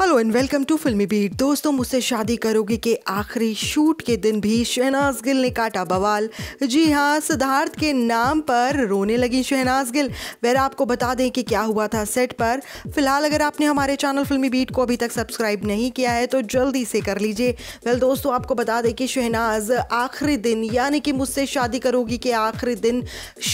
hello and welcome to Filmibeat दोस्तों मुझसे शादी करोगी के आखिरी शूट के दिन भी शहनाज गिल ने काटा बवाल जी हाँ सिद्धार्थ के नाम पर रोने लगी शहनाज गिल वह आपको बता दें कि क्या हुआ था सेट पर फिलहाल अगर आपने हमारे चैनल फिल्मी बीट को अभी तक सब्सक्राइब नहीं किया है तो जल्दी से कर लीजिए वेल दोस्तों आपको बता दें कि शहनाज आखिरी दिन यानी कि मुझसे शादी करोगी के आखिरी दिन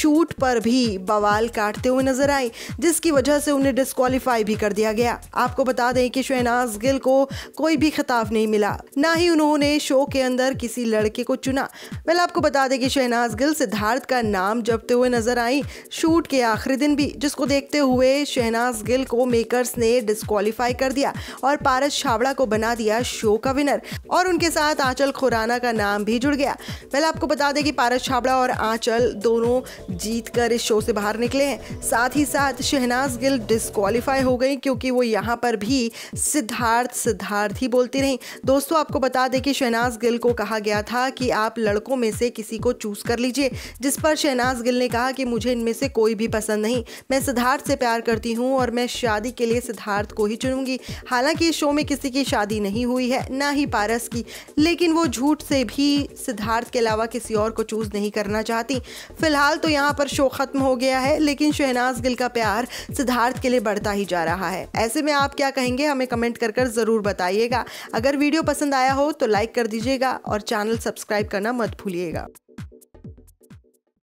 शूट पर भी बवाल काटते हुए नजर आए जिसकी वजह से उन्हें डिस्कालीफाई भी कर दिया गया आपको बता दें कि शहनाज गिल को कोई भी खिताब नहीं मिला ना ही उन्होंने शो के अंदर किसी लड़के को चुना वेल आपको बता दें कि शहनाज गिल सिद्धार्थ का नाम जपते हुए नजर आई शूट के आखिरी दिन भी जिसको देखते हुए शहनाज गिल को मेकर्स ने डिस्कालीफाई कर दिया और पारस छावड़ा को बना दिया शो का विनर और उनके साथ आंचल खुराना का नाम भी जुड़ गया वेल आपको बता दें कि पारस छावड़ा और आंचल दोनों जीत कर इस शो से बाहर निकले हैं साथ ही साथ शहनाज गिल डिस्कालीफाई हो गई क्योंकि वो यहाँ पर भी सिद्धार्थ सिद्धार्थ ही बोलती रही दोस्तों आपको बता दें कि शहनाज गिल को कहा गया था कि आप लड़कों में से किसी को चूज़ कर लीजिए जिस पर शहनाज गिल ने कहा कि मुझे इनमें से कोई भी पसंद नहीं मैं सिद्धार्थ से प्यार करती हूँ और मैं शादी के लिए सिद्धार्थ को ही चुनूंगी हालांकि इस शो में किसी की शादी नहीं हुई है ना ही पारस की लेकिन वो झूठ से भी सिद्धार्थ के अलावा किसी और को चूज़ नहीं करना चाहती फिलहाल तो यहाँ पर शो खत्म हो गया है लेकिन शहनाज गिल का प्यार सिद्धार्थ के लिए बढ़ता ही जा रहा है ऐसे में आप क्या कहेंगे हमें कमेंट कर कर ज़रूर बताइएगा अगर वीडियो पसंद आया हो तो लाइक कर दीजिएगा और चैनल सब्सक्राइब करना मत भूलिएगा